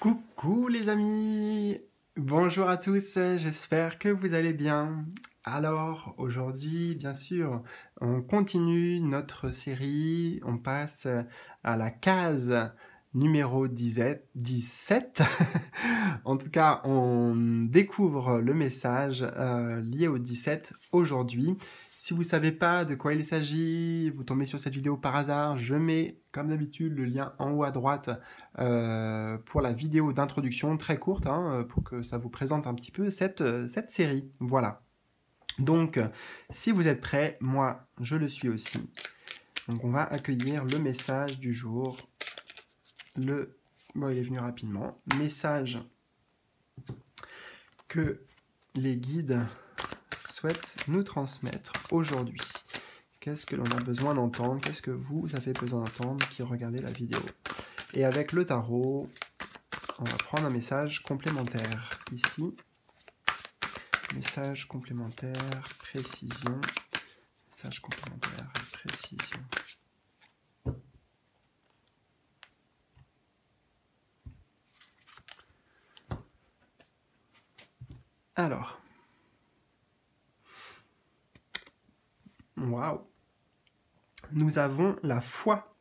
Coucou les amis Bonjour à tous, j'espère que vous allez bien. Alors aujourd'hui, bien sûr, on continue notre série, on passe à la case numéro 17. en tout cas, on découvre le message euh, lié au 17 aujourd'hui. Si vous ne savez pas de quoi il s'agit, vous tombez sur cette vidéo par hasard, je mets comme d'habitude le lien en haut à droite euh, pour la vidéo d'introduction très courte hein, euh, pour que ça vous présente un petit peu cette, euh, cette série. Voilà. Donc, si vous êtes prêts, moi, je le suis aussi. Donc, on va accueillir le message du jour. Le... Bon, il est venu rapidement. Message que les guides souhaite nous transmettre aujourd'hui. Qu'est-ce que l'on a besoin d'entendre Qu'est-ce que vous avez besoin d'entendre qui regardez la vidéo Et avec le tarot, on va prendre un message complémentaire ici. Message complémentaire, précision. Message complémentaire, précision. Alors, Waouh Nous avons la foi.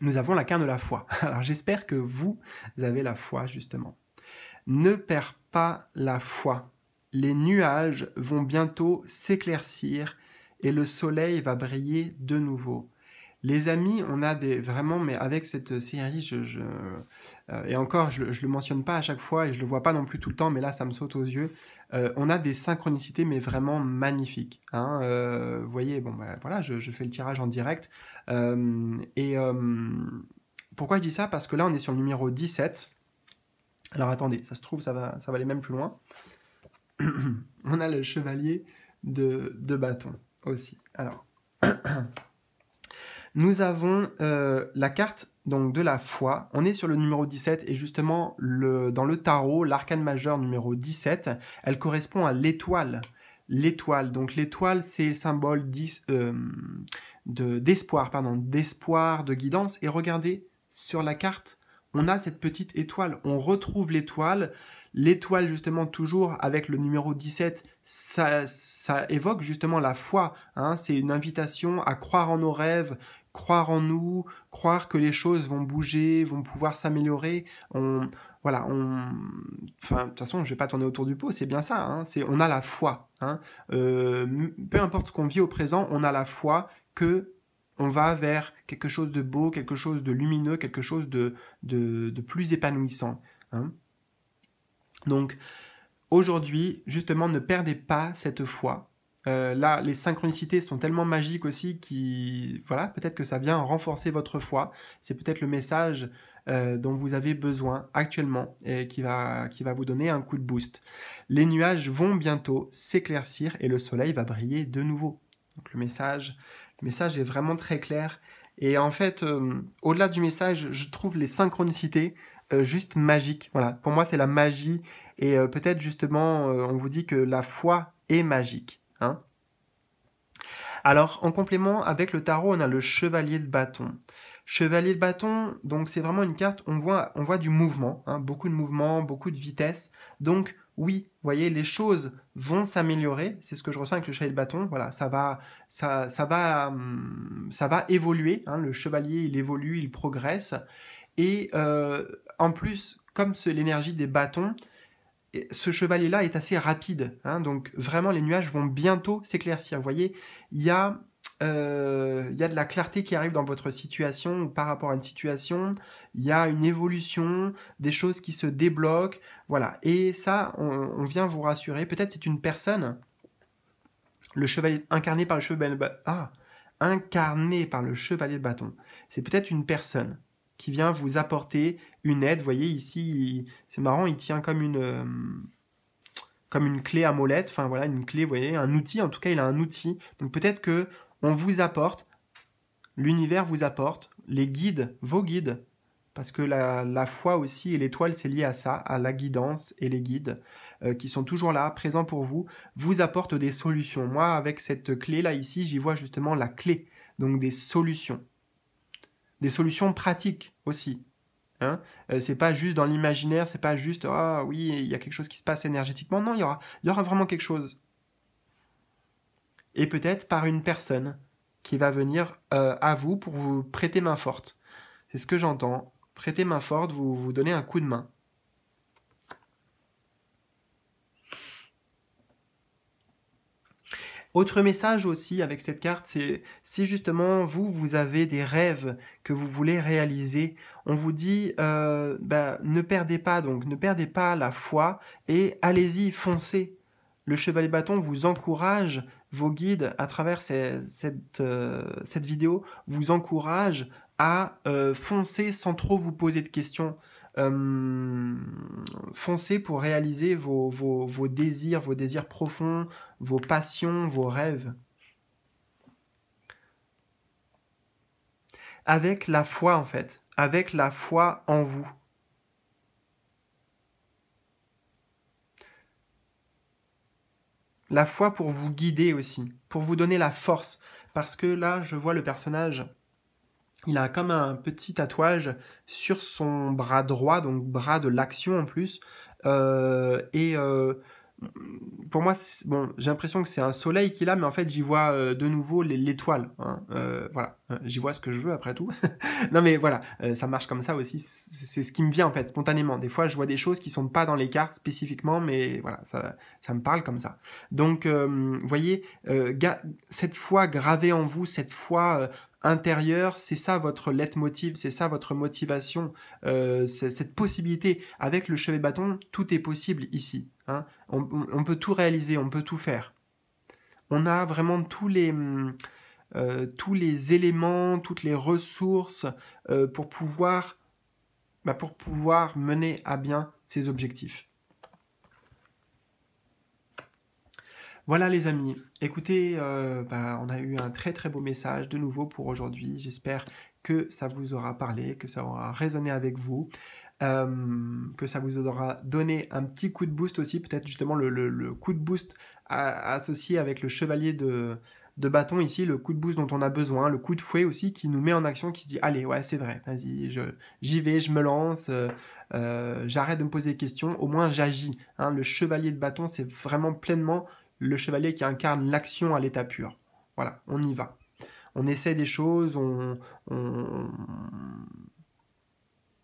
Nous avons la carte de la foi. Alors j'espère que vous avez la foi justement. Ne perds pas la foi. Les nuages vont bientôt s'éclaircir et le soleil va briller de nouveau. Les amis, on a des vraiment, mais avec cette série, je, je euh, et encore, je, ne le mentionne pas à chaque fois et je le vois pas non plus tout le temps, mais là, ça me saute aux yeux. Euh, on a des synchronicités, mais vraiment magnifiques. Hein. Euh, vous voyez, bon, bah, voilà, je, fais le tirage en direct. et pourquoi je dis ça Parce que là, on est sur le numéro 17. Alors attendez, ça se trouve, ça va, ça va aller même plus loin. on a le chevalier de, de bâton aussi. Alors. Nous avons euh, la carte donc de la foi. On est sur le numéro 17 et justement dans le tarot, l'arcane majeur numéro 17, elle correspond à l'étoile. L'étoile, donc l'étoile c'est le symbole euh, d'espoir, pardon, d'espoir, de guidance. Et regardez sur la carte, on a cette petite étoile. On retrouve l'étoile. L'étoile, justement, toujours avec le numéro 17, ça, ça évoque justement la foi. Hein. C'est une invitation à croire en nos rêves, croire en nous, croire que les choses vont bouger, vont pouvoir s'améliorer. On, voilà, on, enfin, de toute façon, je vais pas tourner autour du pot, c'est bien ça. Hein. C'est, on a la foi. Hein. Euh, peu importe ce qu'on vit au présent, on a la foi que on va vers quelque chose de beau, quelque chose de lumineux, quelque chose de, plus épanouissant. Hein. Donc, aujourd'hui, justement, ne perdez pas cette foi. Euh, là, les synchronicités sont tellement magiques aussi qui, voilà, peut-être que ça vient renforcer votre foi. C'est peut-être le message euh, dont vous avez besoin actuellement et qui va, qui va vous donner un coup de boost. Les nuages vont bientôt s'éclaircir et le soleil va briller de nouveau. Donc le message, le message est vraiment très clair. Et en fait, euh, au-delà du message, je trouve les synchronicités euh, juste magiques. Voilà, pour moi, c'est la magie. Et euh, peut-être justement, on vous dit que la foi est magique. Hein Alors, en complément, avec le tarot, on a le chevalier de bâton. Chevalier de bâton, donc c'est vraiment une carte, on voit, on voit du mouvement, hein. beaucoup de mouvement, beaucoup de vitesse. Donc, oui, vous voyez, les choses vont s'améliorer. C'est ce que je ressens avec le chevalier de bâton. Voilà, ça va, ça, va, hum, ça va évoluer. Hein. Le chevalier, il évolue, il progresse. Et euh, en plus, comme c'est l'énergie des bâtons, ce chevalier-là est assez rapide. Hein. donc vraiment, les nuages vont bientôt s'éclaircir. Vous voyez, il y a il euh, y a de la clarté qui arrive dans votre situation ou par rapport à une situation, il y a une évolution, des choses qui se débloquent, voilà. Et ça, on, vient vous rassurer. Peut-être c'est une personne, le chevalier incarné par le chevalier de bâton. Ah, incarné par le chevalier de bâton. C'est peut-être une personne qui vient vous apporter une aide. voyez ici, c'est marrant, il tient comme une euh, comme une clé à molette, enfin voilà, une clé, vous voyez, un outil, en tout cas il a un outil. Donc peut-être que on vous apporte, l'univers vous apporte, les guides, vos guides, parce que la, foi aussi et l'étoile, c'est lié à ça, à la guidance et les guides euh, qui sont toujours là, présents pour vous, vous apportent des solutions. Moi, avec cette clé-là ici, j'y vois justement la clé, donc des solutions. Des solutions pratiques aussi, Hein euh, c'est pas juste dans l'imaginaire, c'est pas juste ah oui, il y a quelque chose qui se passe énergétiquement. Non, il y aura, il y aura vraiment quelque chose et peut-être par une personne qui va venir euh, à vous pour vous prêter main forte. C'est ce que j'entends. Prêter main forte, vous, vous donner un coup de main. Autre message aussi avec cette carte, c'est si justement vous, vous avez des rêves que vous voulez réaliser, on vous dit euh, bah, ne perdez pas, donc ne perdez pas la foi et allez-y, foncez. Le chevalier bâton vous encourage vos guides, à travers euh, cette, vidéo, vous encouragent à euh, foncer sans trop vous poser de questions. Euh, foncer pour réaliser vos désirs, vos désirs profonds, vos passions, vos rêves. Avec la foi, en fait. Avec la foi en vous. la foi pour vous guider aussi, pour vous donner la force. Parce que là, je vois le personnage, il a comme un petit tatouage sur son bras droit, donc bras de l'action en plus. Euh, et euh, pour moi, bon, j'ai l'impression que c'est un soleil qu'il a, mais en fait, j'y vois euh, de nouveau l'étoile. Hein. Euh, voilà, euh, j'y vois ce que je veux après tout. non, mais voilà, ça marche comme ça aussi. C'est ce qui me vient en fait spontanément. Des fois, je vois des choses qui sont pas dans les cartes spécifiquement, mais voilà, ça, ça me parle comme ça. Donc, vous voyez, cette foi gravée en vous, cette foi intérieur, c'est ça votre leitmotiv, c'est ça votre motivation, euh, cette possibilité. Avec le chevet bâton, tout est possible ici. Hein. On, peut tout réaliser, on peut tout faire. On a vraiment tous les, hum, euh, tous les éléments, toutes les ressources euh, pour, pouvoir, bah, pour pouvoir mener à bien ces objectifs. Voilà les amis, écoutez, euh, bah, on a eu un très très beau message de nouveau pour aujourd'hui. J'espère que ça vous aura parlé, que ça aura résonné avec vous. Euh, que ça vous aura donné un petit coup de boost aussi, peut-être justement le, coup de boost associé avec le chevalier de, bâton ici, le coup de boost dont on a besoin, le coup de fouet aussi qui nous met en action, qui se dit allez ouais c'est vrai, vas-y j'y vais, je me lance, euh, j'arrête de me poser des questions, au moins j'agis. Hein. le chevalier de bâton c'est vraiment pleinement le chevalier qui incarne l'action à l'état pur. Voilà, on y va. On essaie des choses, on...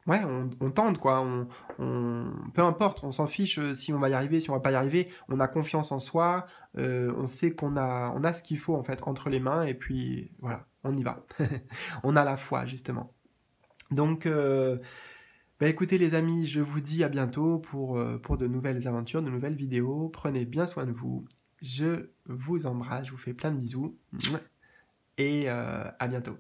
Ouais, on, tente, quoi. On, Peu importe, on s'en fiche euh, si on va y arriver, si on va pas y arriver. On a confiance en soi, euh, on sait qu'on a, on a ce qu'il faut, en fait, entre les mains, et puis voilà, on y va. on a la foi, justement. Donc... Euh, bah, écoutez les amis, je vous dis à bientôt pour, pour de nouvelles aventures, de nouvelles vidéos. Prenez bien soin de vous je vous embrasse, je vous fais plein de bisous et euh, à bientôt.